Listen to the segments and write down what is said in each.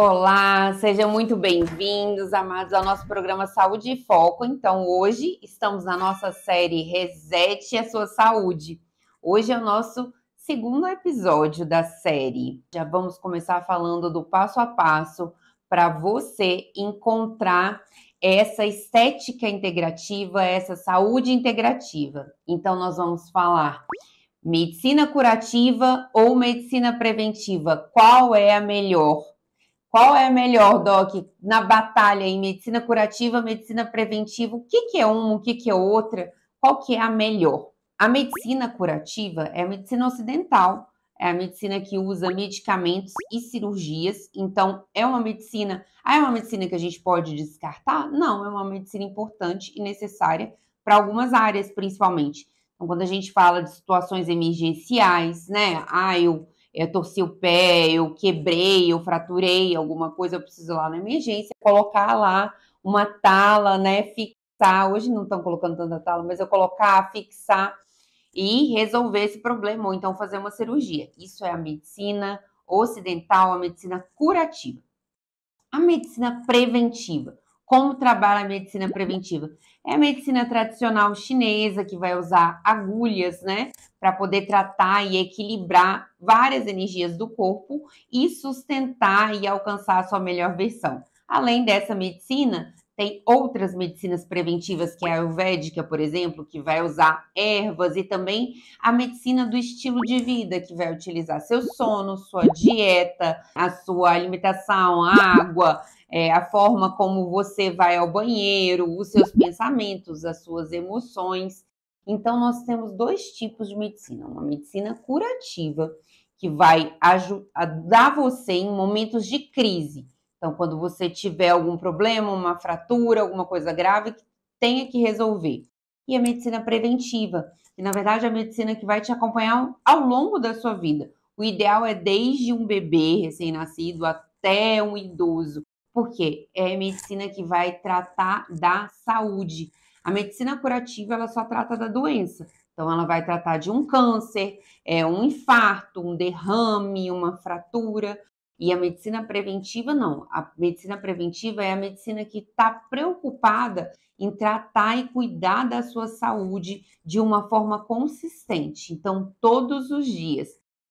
Olá, sejam muito bem-vindos, amados, ao nosso programa Saúde e Foco. Então, hoje estamos na nossa série Resete a Sua Saúde. Hoje é o nosso segundo episódio da série. Já vamos começar falando do passo a passo para você encontrar essa estética integrativa, essa saúde integrativa. Então, nós vamos falar medicina curativa ou medicina preventiva, qual é a melhor? Qual é melhor, Doc, na batalha em medicina curativa, medicina preventiva? O que, que é uma, o que, que é outra? Qual que é a melhor? A medicina curativa é a medicina ocidental, é a medicina que usa medicamentos e cirurgias. Então, é uma medicina. Ah, é uma medicina que a gente pode descartar? Não, é uma medicina importante e necessária para algumas áreas, principalmente. Então, quando a gente fala de situações emergenciais, né? Ah, eu eu torci o pé, eu quebrei, eu fraturei alguma coisa, eu preciso ir lá na emergência, colocar lá uma tala, né, fixar, hoje não estão colocando tanta tala, mas eu colocar, fixar e resolver esse problema, ou então fazer uma cirurgia. Isso é a medicina ocidental, a medicina curativa. A medicina preventiva como trabalha a medicina preventiva? É a medicina tradicional chinesa que vai usar agulhas, né, para poder tratar e equilibrar várias energias do corpo e sustentar e alcançar a sua melhor versão. Além dessa medicina, tem outras medicinas preventivas, que é a ayurvédica, por exemplo, que vai usar ervas, e também a medicina do estilo de vida, que vai utilizar seu sono, sua dieta, a sua alimentação, a água, é, a forma como você vai ao banheiro, os seus pensamentos, as suas emoções. Então, nós temos dois tipos de medicina: uma medicina curativa, que vai ajudar você em momentos de crise. Então, quando você tiver algum problema, uma fratura, alguma coisa grave que tenha que resolver. E a medicina preventiva, que na verdade é a medicina que vai te acompanhar ao longo da sua vida. O ideal é desde um bebê recém-nascido até um idoso, porque é medicina que vai tratar da saúde. A medicina curativa ela só trata da doença. Então, ela vai tratar de um câncer, é, um infarto, um derrame, uma fratura. E a medicina preventiva, não. A medicina preventiva é a medicina que está preocupada em tratar e cuidar da sua saúde de uma forma consistente. Então, todos os dias.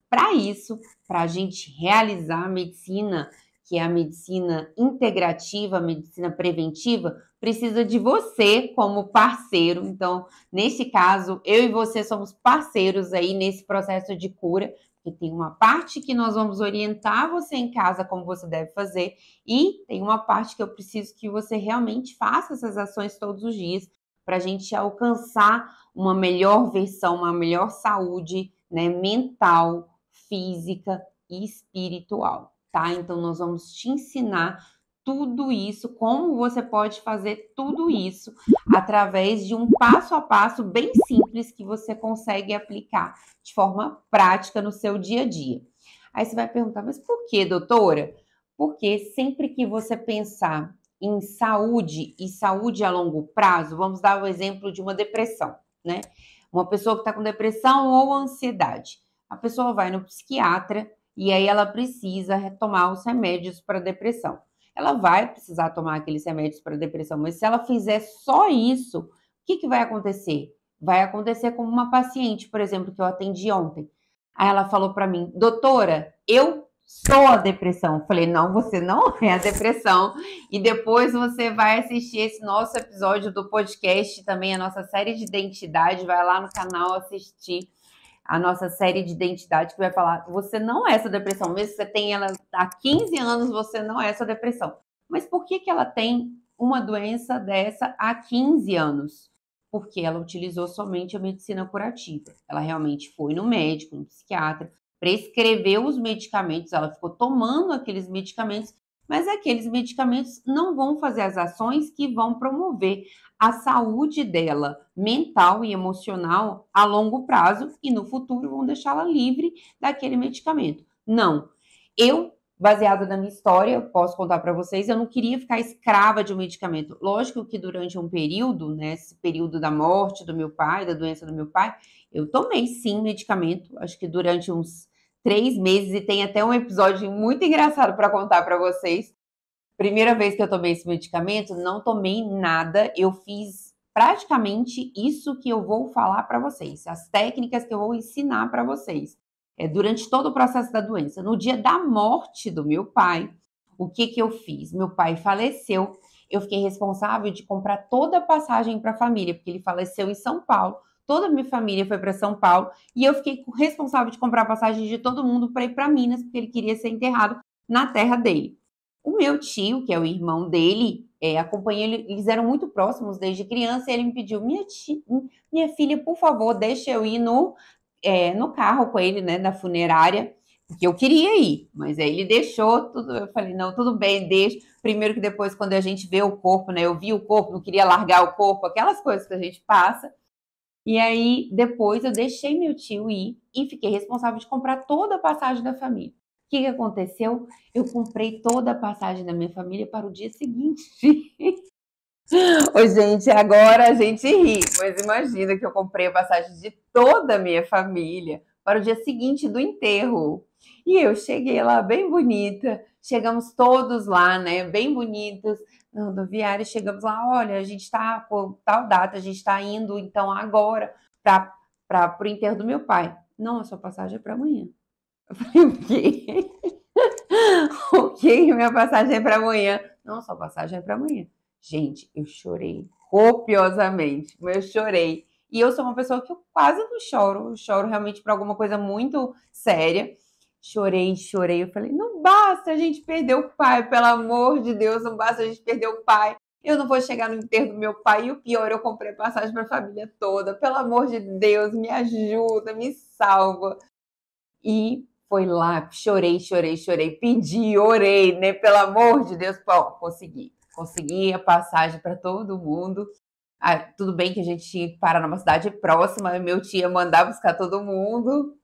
Para isso, para a gente realizar a medicina que é a medicina integrativa, a medicina preventiva, precisa de você como parceiro. Então, neste caso, eu e você somos parceiros aí nesse processo de cura, que tem uma parte que nós vamos orientar você em casa como você deve fazer, e tem uma parte que eu preciso que você realmente faça essas ações todos os dias para a gente alcançar uma melhor versão, uma melhor saúde né, mental, física e espiritual tá? Então, nós vamos te ensinar tudo isso, como você pode fazer tudo isso através de um passo a passo bem simples que você consegue aplicar de forma prática no seu dia a dia. Aí você vai perguntar, mas por que, doutora? Porque sempre que você pensar em saúde e saúde a longo prazo, vamos dar o um exemplo de uma depressão, né? Uma pessoa que está com depressão ou ansiedade. A pessoa vai no psiquiatra, e aí ela precisa tomar os remédios para depressão. Ela vai precisar tomar aqueles remédios para depressão, mas se ela fizer só isso, o que, que vai acontecer? Vai acontecer como uma paciente, por exemplo, que eu atendi ontem. Aí ela falou para mim, doutora, eu sou a depressão. Eu falei, não, você não é a depressão. E depois você vai assistir esse nosso episódio do podcast, também a nossa série de identidade. Vai lá no canal assistir a nossa série de identidade que vai falar: você não é essa depressão, mesmo que você tenha ela há 15 anos, você não é essa depressão. Mas por que, que ela tem uma doença dessa há 15 anos? Porque ela utilizou somente a medicina curativa. Ela realmente foi no médico, no psiquiatra, prescreveu os medicamentos, ela ficou tomando aqueles medicamentos mas aqueles é medicamentos não vão fazer as ações que vão promover a saúde dela, mental e emocional, a longo prazo e no futuro vão deixá-la livre daquele medicamento. Não. Eu, baseada na minha história, posso contar para vocês, eu não queria ficar escrava de um medicamento. Lógico que durante um período, né, período da morte do meu pai, da doença do meu pai, eu tomei sim medicamento, acho que durante uns três meses e tem até um episódio muito engraçado para contar para vocês. Primeira vez que eu tomei esse medicamento, não tomei nada, eu fiz praticamente isso que eu vou falar para vocês, as técnicas que eu vou ensinar para vocês. É, durante todo o processo da doença, no dia da morte do meu pai, o que que eu fiz? Meu pai faleceu, eu fiquei responsável de comprar toda a passagem para a família, porque ele faleceu em São Paulo toda a minha família foi para São Paulo e eu fiquei responsável de comprar passagem de todo mundo para ir para Minas, porque ele queria ser enterrado na terra dele. O meu tio, que é o irmão dele, é, ele, eles eram muito próximos desde criança, e ele me pediu: minha, tia, minha filha, por favor, deixa eu ir no, é, no carro com ele, né, na funerária, porque eu queria ir, mas aí ele deixou, tudo, eu falei: não, tudo bem, deixa. Primeiro que depois, quando a gente vê o corpo, né, eu vi o corpo, não queria largar o corpo, aquelas coisas que a gente passa. E aí, depois, eu deixei meu tio ir e fiquei responsável de comprar toda a passagem da família. O que, que aconteceu? Eu comprei toda a passagem da minha família para o dia seguinte. Oi, gente, agora a gente ri, mas imagina que eu comprei a passagem de toda a minha família para o dia seguinte do enterro. E eu cheguei lá bem bonita, chegamos todos lá, né, bem bonitos, na viário chegamos lá, olha, a gente está por tal data, a gente está indo, então, agora para o enterro do meu pai. Não, a sua passagem é para amanhã. Eu falei, o quê? o quê? Minha passagem é para amanhã. Não, a sua passagem é para amanhã. Gente, eu chorei copiosamente, eu chorei. E eu sou uma pessoa que eu quase não choro, eu choro realmente para alguma coisa muito séria chorei, chorei. Eu falei, não basta a gente perder o pai, pelo amor de Deus, não basta a gente perder o pai. Eu não vou chegar no enterro do meu pai. E o pior, eu comprei passagem para a família toda. Pelo amor de Deus, me ajuda, me salva. E foi lá, chorei, chorei, chorei, pedi, orei, né? Pelo amor de Deus, Bom, consegui. Consegui a passagem para todo mundo. Ah, tudo bem que a gente tinha que parar numa cidade próxima, meu tio mandava buscar todo mundo.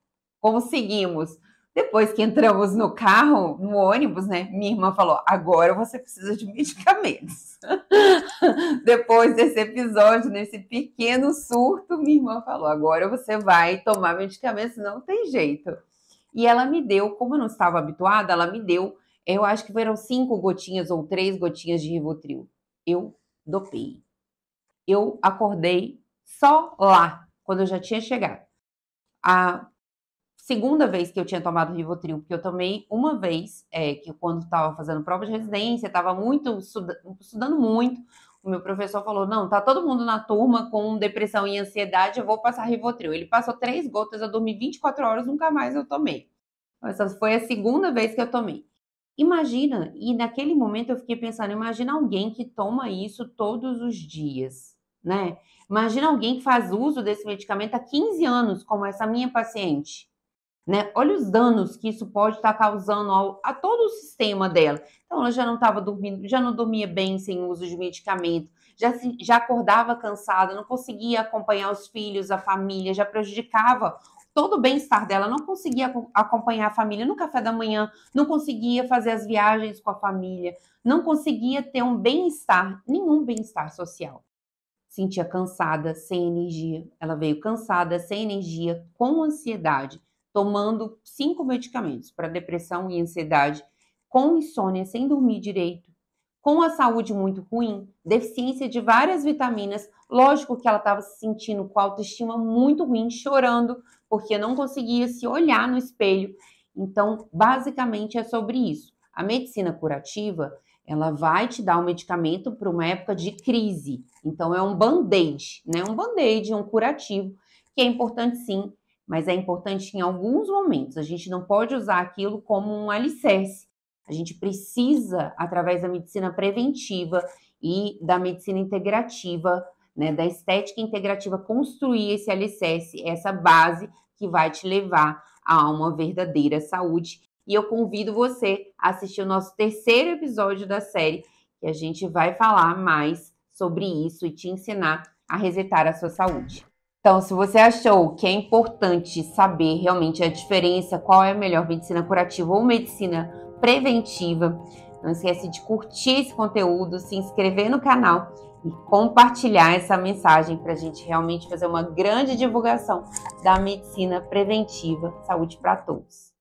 Conseguimos. Depois que entramos no carro, no ônibus, né? Minha irmã falou: agora você precisa de medicamentos. Depois desse episódio, nesse pequeno surto, minha irmã falou: agora você vai tomar medicamentos, não tem jeito. E ela me deu, como eu não estava habituada, ela me deu, eu acho que foram cinco gotinhas ou três gotinhas de Rivotril. Eu dopei. Eu acordei só lá, quando eu já tinha chegado. A segunda vez que eu tinha tomado Rivotril, porque eu tomei uma vez, é, que quando estava fazendo prova de residência, estava muito estudando muito. O meu professor falou: não, tá todo mundo na turma com depressão e ansiedade, eu vou passar Rivotril. Ele passou três gotas, eu dormi 24 horas, nunca mais eu tomei. Essa foi a segunda vez que eu tomei. Imagina, e naquele momento eu fiquei pensando: imagina alguém que toma isso todos os dias, né? Imagina alguém que faz uso desse medicamento há 15 anos, como essa minha paciente né? Olha os danos que isso pode estar tá causando ao, a todo o sistema dela. Então, ela já não estava dormindo, já não dormia bem sem uso de medicamento, já, se, já acordava cansada, não conseguia acompanhar os filhos, a família, já prejudicava todo o bem-estar dela, não conseguia acompanhar a família no café da manhã, não conseguia fazer as viagens com a família, não conseguia ter um bem-estar, nenhum bem-estar social sentia cansada, sem energia. Ela veio cansada, sem energia, com ansiedade tomando cinco medicamentos para depressão e ansiedade, com insônia, sem dormir direito, com a saúde muito ruim, deficiência de várias vitaminas. Lógico que ela estava se sentindo com a autoestima muito ruim, chorando, porque não conseguia se olhar no espelho. Então, basicamente é sobre isso. A medicina curativa, ela vai te dar um medicamento para uma época de crise. Então, é um band-aid, né? Um band-aid, um curativo, que é importante sim mas é importante em alguns momentos. A gente não pode usar aquilo como um alicerce. A gente precisa, através da medicina preventiva e da medicina integrativa, né, da estética integrativa, construir esse alicerce, essa base que vai te levar a uma verdadeira saúde. E eu convido você a assistir o nosso terceiro episódio da série, que a gente vai falar mais sobre isso e te ensinar a resetar a sua saúde. Então, se você achou que é importante saber realmente a diferença, qual é a melhor medicina curativa ou medicina preventiva, não esquece de curtir esse conteúdo, se inscrever no canal e compartilhar essa mensagem para a gente realmente fazer uma grande divulgação da medicina preventiva. Saúde para todos!